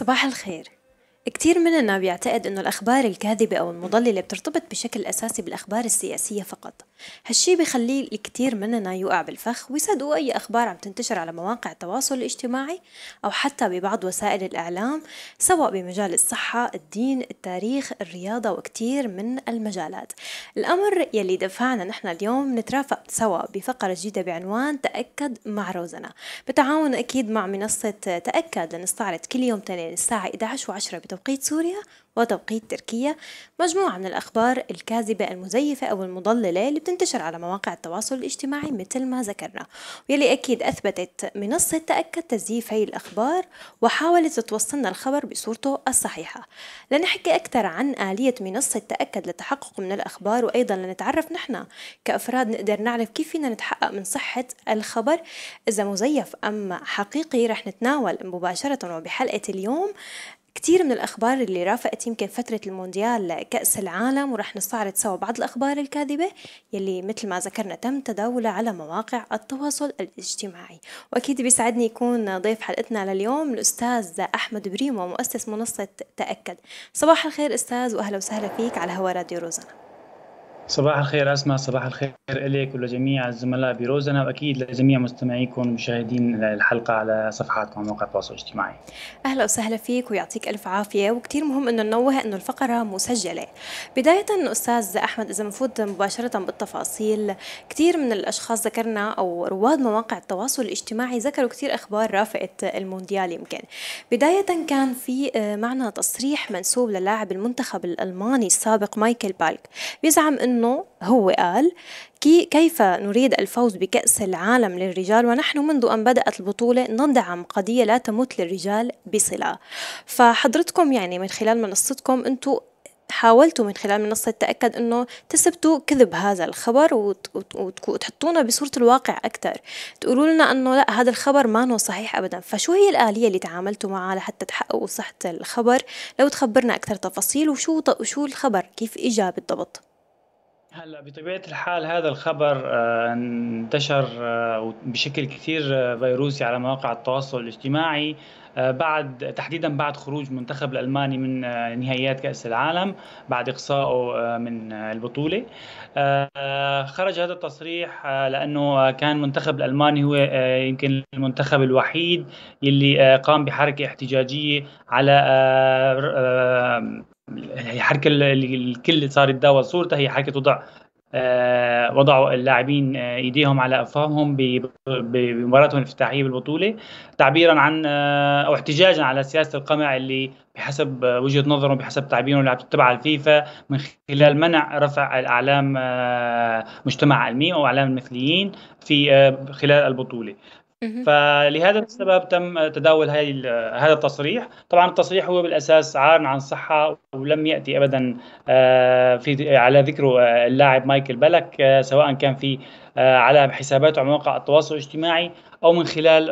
صباح الخير كتير مننا بيعتقد انه الاخبار الكاذبه او المضلله بترتبط بشكل اساسي بالاخبار السياسيه فقط هالشي بيخلي الكتير مننا يوقع بالفخ ويصدقوا اي اخبار عم تنتشر على مواقع التواصل الاجتماعي او حتى ببعض وسائل الاعلام سواء بمجال الصحه الدين التاريخ الرياضه وكتير من المجالات الامر يلي دفعنا نحن اليوم نترافق سوا بفقره جديده بعنوان تاكد مع روزنا بتعاون اكيد مع منصه تاكد لنستعرض كل يوم تنين الساعه 11 و10 بتوقيت توقيت سوريا وتوقيت تركيا مجموعة من الأخبار الكاذبة المزيفة أو المضللة اللي بتنتشر على مواقع التواصل الاجتماعي مثل ما ذكرنا ويلي أكيد أثبتت منصة تأكد تزييف هي الأخبار وحاولت توصلنا الخبر بصورته الصحيحة لنحكي أكثر عن آلية منصة تأكد للتحقق من الأخبار وأيضا لنتعرف نحن كأفراد نقدر نعرف كيف فينا نتحقق من صحة الخبر إذا مزيف أم حقيقي رح نتناول مباشرة وبحلقة اليوم كثير من الأخبار اللي رافقت يمكن فترة المونديال كأس العالم ورح نستعرض سوا بعض الأخبار الكاذبة يلي مثل ما ذكرنا تم تداولها على مواقع التواصل الاجتماعي وأكيد بيسعدني يكون ضيف حلقتنا لليوم الأستاذ أحمد بريمو مؤسس منصة تأكد صباح الخير أستاذ وأهلا وسهلا فيك على هوا راديو روزانا صباح الخير أسماء صباح الخير إليك ولجميع الزملاء بروزنا وأكيد لجميع مستمعيكم ومشاهدين الحلقة على صفحاتكم ومواقع التواصل الاجتماعي أهلا وسهلا فيك ويعطيك ألف عافية وكثير مهم أنه ننوه أنه الفقرة مسجلة بداية أستاذ أحمد إذا نفوت مباشرة بالتفاصيل كثير من الأشخاص ذكرنا أو رواد مواقع التواصل الاجتماعي ذكروا كثير أخبار رافقت المونديال يمكن بداية كان في آه، معنا تصريح منسوب للاعب المنتخب الألماني السابق مايكل بالك بيزعم أنه أنه هو قال كي كيف نريد الفوز بكأس العالم للرجال ونحن منذ أن بدأت البطولة ندعم قضية لا تمت للرجال بصلة فحضرتكم يعني من خلال منصتكم أنتم حاولتوا من خلال منصة التأكد أنه تثبتوا كذب هذا الخبر وتحطونا بصورة الواقع أكثر تقولوا لنا أنه لا هذا الخبر ما هو صحيح أبدا فشو هي الآلية اللي تعاملتوا معها لحتى تحققوا صحة الخبر لو تخبرنا أكثر تفاصيل وشو وشو الخبر كيف إجا بالضبط هلا بطبيعة الحال هذا الخبر آه، انتشر آه، بشكل كثير آه، فيروسي على مواقع التواصل الاجتماعي بعد تحديدا بعد خروج منتخب الألماني من نهائيات كأس العالم بعد إقصائه من البطولة خرج هذا التصريح لأنه كان منتخب الألماني هو يمكن المنتخب الوحيد اللي قام بحركة احتجاجية على هي حركه الكل صار يتداول صورته هي حركه وضع آه، وضعوا اللاعبين آه، ايديهم على افواههم بمباراتهم الافتتاحيه بالبطوله تعبيرا عن آه، او احتجاجا على سياسه القمع اللي بحسب وجهه نظرهم بحسب تعبيرهم اللي عم تتبع الفيفا من خلال منع رفع الاعلام مجتمع علمي او اعلام المثليين في خلال البطوله فلهذا السبب تم تداول هذا التصريح طبعا التصريح هو بالاساس عار عن صحه ولم ياتي ابدا آه، في على ذكره آه، اللاعب مايكل بلك آه، سواء كان في على حساباته على مواقع التواصل الاجتماعي او من خلال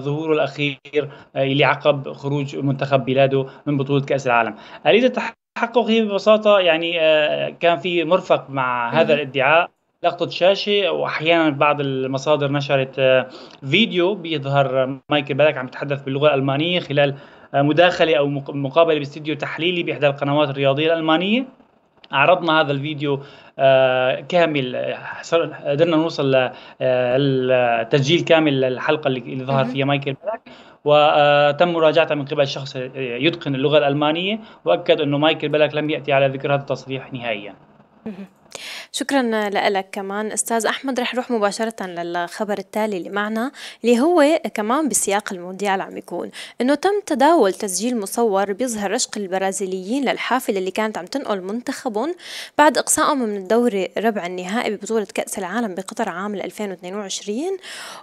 ظهوره الاخير اللي عقب خروج منتخب بلاده من بطوله كاس العالم اريد التحقق هي ببساطه يعني كان في مرفق مع هذا الادعاء لقطة شاشة وأحيانا بعض المصادر نشرت آه، فيديو بيظهر مايكل بالك عم يتحدث باللغة الألمانية خلال آه، مداخلة أو مقابلة باستديو تحليلي بإحدى القنوات الرياضية الألمانية عرضنا هذا الفيديو آه، كامل قدرنا نوصل للتسجيل كامل للحلقة اللي ظهر فيها مايكل بالك وتم مراجعتها من قبل شخص يتقن اللغة الألمانية وأكد أنه مايكل بالك لم يأتي على ذكر هذا التصريح نهائيا شكرا لك كمان استاذ احمد رح نروح مباشره للخبر التالي اللي معنا اللي هو كمان بسياق المونديال عم يكون انه تم تداول تسجيل مصور بيظهر رشق البرازيليين للحافله اللي كانت عم تنقل منتخبهم بعد اقصائهم من الدوري ربع النهائي ببطوله كاس العالم بقطر عام 2022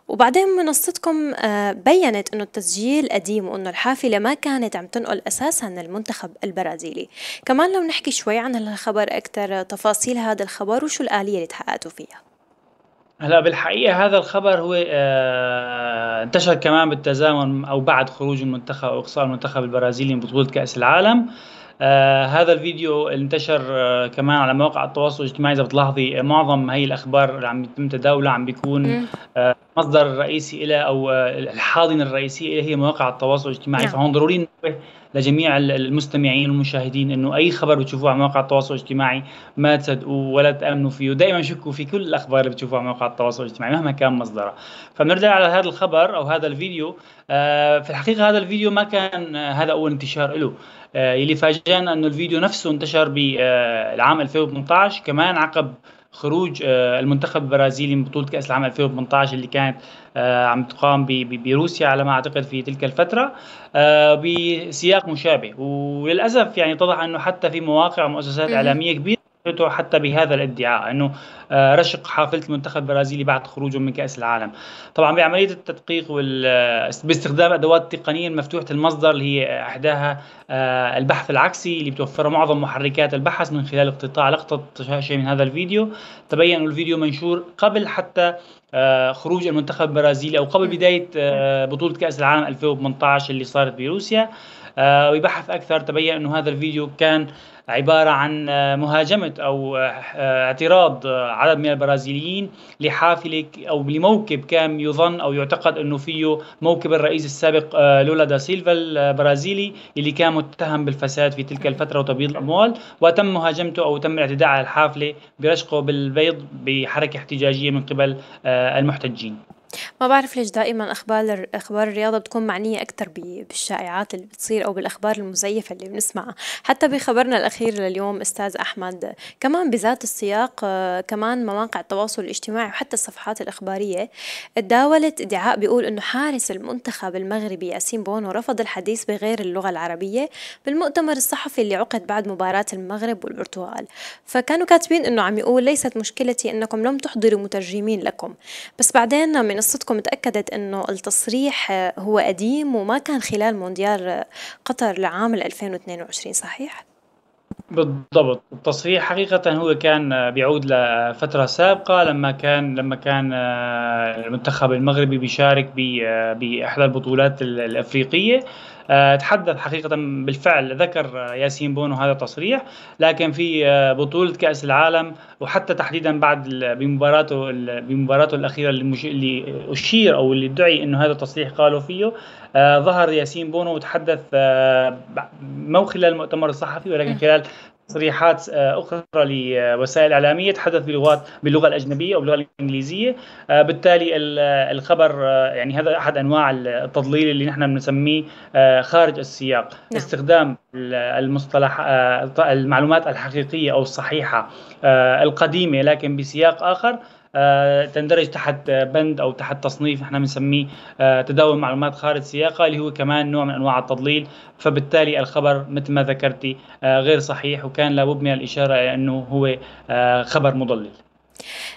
وبعدين منصتكم آه، بينت انه التسجيل قديم وانه الحافله ما كانت عم تنقل اساسا المنتخب البرازيلي كمان لو نحكي شوي عن هالخبر اكثر تفاصيل هذا الخبر الخبر شو الآلية اللي تحققتوا فيها هلا بالحقيقه هذا الخبر هو آه انتشر كمان بالتزامن او بعد خروج المنتخب او اقصاء المنتخب البرازيلي من بطوله كاس العالم آه هذا الفيديو انتشر آه كمان على مواقع التواصل الاجتماعي اذا بتلاحظي آه، معظم هي الاخبار اللي عم يتم تداولها عم بيكون آه مصدر رئيسي لها او آه الحاضنه الرئيسيه لها هي مواقع التواصل الاجتماعي نعم. فهون ضروري لجميع المستمعين والمشاهدين انه اي خبر بتشوفوه على مواقع التواصل الاجتماعي ما تصدقوه ولا تامنوا فيه دائما شكوا في كل الاخبار اللي بتشوفوها على مواقع التواصل الاجتماعي مهما كان مصدرها فبنرجع على هذا الخبر او هذا الفيديو آه، في الحقيقه هذا الفيديو ما كان آه، هذا اول انتشار له آه، يلي فاجئنا انه الفيديو نفسه انتشر بالعام 2018 كمان عقب خروج آه، المنتخب البرازيلي من بطوله كاس العالم 2018 اللي كانت آه، عم تقام بروسيا على ما اعتقد في تلك الفتره آه، بسياق مشابه وللاسف يعني اتضح انه حتى في مواقع ومؤسسات اعلاميه كبيره اثبتته حتى بهذا الادعاء انه آه، رشق حافله المنتخب البرازيلي بعد خروجه من كاس العالم. طبعا بعمليه التدقيق وال آه، باستخدام ادوات تقنيه مفتوحه المصدر اللي هي احداها آه، البحث العكسي اللي بتوفره معظم محركات البحث من خلال اقتطاع لقطه شاشه من هذا الفيديو، تبين انه الفيديو منشور قبل حتى خروج المنتخب البرازيلي او قبل بدايه بطوله كاس العالم 2018 اللي صارت بروسيا. آه، ويبحث أكثر تبين أنه هذا الفيديو كان عبارة عن آه، مهاجمة أو آه، اعتراض عدد من البرازيليين لحافلة أو لموكب كان يظن أو يعتقد أنه فيه موكب الرئيس السابق لولا دا سيلفا البرازيلي اللي كان متهم بالفساد في تلك الفترة وتبييض الأموال وتم مهاجمته أو تم الاعتداء على الحافلة برشقه بالبيض بحركة احتجاجية من قبل المحتجين ما بعرف ليش دائما اخبار اخبار الرياضه بتكون معنيه اكثر بالشائعات اللي بتصير او بالاخبار المزيفه اللي بنسمعها حتى بخبرنا الاخير لليوم استاذ احمد كمان بذات السياق آه، كمان مواقع التواصل الاجتماعي وحتى الصفحات الاخباريه تداولت ادعاء بيقول انه حارس المنتخب المغربي ياسين بونو رفض الحديث بغير اللغه العربيه بالمؤتمر الصحفي اللي عقد بعد مباراه المغرب والبرتغال فكانوا كاتبين انه عم يقول ليست مشكلتي انكم لم تحضروا مترجمين لكم بس بعدين من منصتكم تأكدت أنه التصريح هو قديم وما كان خلال مونديال قطر لعام 2022 صحيح؟ بالضبط التصريح حقيقة هو كان بيعود لفترة سابقة لما كان لما كان آه، المنتخب المغربي بيشارك آه، بإحدى البطولات الأفريقية آه، تحدث حقيقة بالفعل ذكر آه، ياسين بونو هذا التصريح لكن في آه، بطولة كأس العالم وحتى تحديدا بعد بمباراته بمباراته الأخيرة اللي أشير أو اللي ادعي أنه هذا التصريح قالوا فيه ظهر ياسين بونو وتحدث مو خلال المؤتمر الصحفي ولكن خلال تصريحات آه، اخرى لوسائل اعلاميه تحدث بلغات باللغه الاجنبيه او باللغه الانجليزيه آه، بالتالي آه، الخبر يعني هذا احد انواع التضليل اللي نحن بنسميه خارج السياق نعم. استخدام المصطلح المعلومات الحقيقيه او الصحيحه القديمه لكن بسياق اخر آه، تندرج تحت بند او تحت تصنيف احنا بنسميه آه، تداول معلومات خارج سياقه اللي هو كمان نوع من انواع التضليل فبالتالي الخبر مثل ما ذكرتي آه، غير صحيح وكان لابد من الاشاره الى انه هو خبر مضلل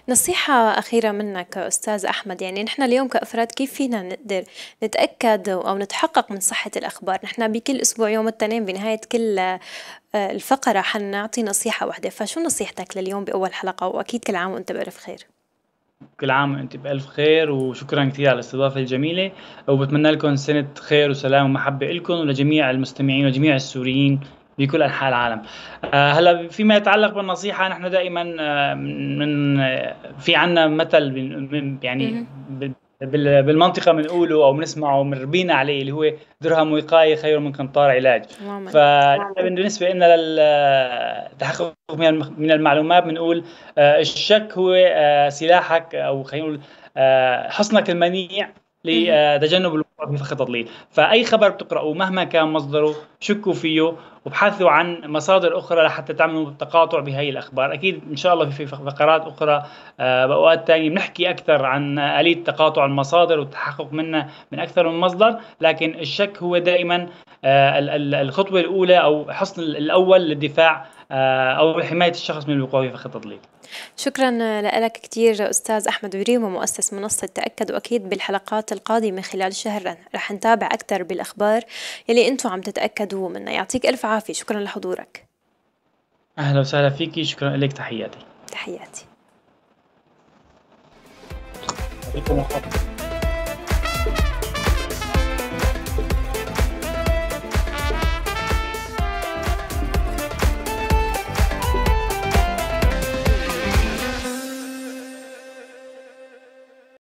نصيحة أخيرة منك أستاذ أحمد يعني نحن اليوم كأفراد كيف فينا نقدر نتأكد أو نتحقق من صحة الأخبار نحن بكل أسبوع يوم التنين بنهاية كل الفقرة حنعطي نصيحة واحدة فشو نصيحتك لليوم بأول حلقة وأكيد كل عام وأنت بألف خير كل عام وانت بألف خير وشكرا كثير على الاستضافة الجميلة وبتمنى لكم سنة خير وسلام ومحبة لكم ولجميع المستمعين وجميع السوريين بكل انحاء العالم آه هلا فيما يتعلق بالنصيحه نحن دائما آه، من آه، في عنا مثل يعني بالمنطقه بنقوله او بنسمعه ومربينا عليه اللي هو درهم وقايه خير من قنطار علاج فبالنسبه لنا للتحقق من المعلومات بنقول آه، الشك هو آه، سلاحك او خلينا نقول آه، حصنك المنيع لتجنب مخطط لي فأي خبر بتقرأوه مهما كان مصدره شكوا فيه وابحثوا عن مصادر أخرى لحتى تعملوا تقاطع بهي الأخبار أكيد إن شاء الله في فقرات أخرى بأوقات آه، ثانيه بنحكي أكثر عن آلية تقاطع المصادر والتحقق منها من أكثر من مصدر لكن الشك هو دائما آه، الخطوة الأولى أو حصن الأول للدفاع آه، او حمايه الشخص من الوقوع في خطط التضليل. شكرا لك كثير استاذ احمد عريم ومؤسس منصه تاكد واكيد بالحلقات القادمه خلال شهر رح نتابع اكثر بالاخبار يلي انتم عم تتاكدوا منها يعطيك الف عافيه شكرا لحضورك. اهلا وسهلا فيكي شكرا لك تحياتي. تحياتي.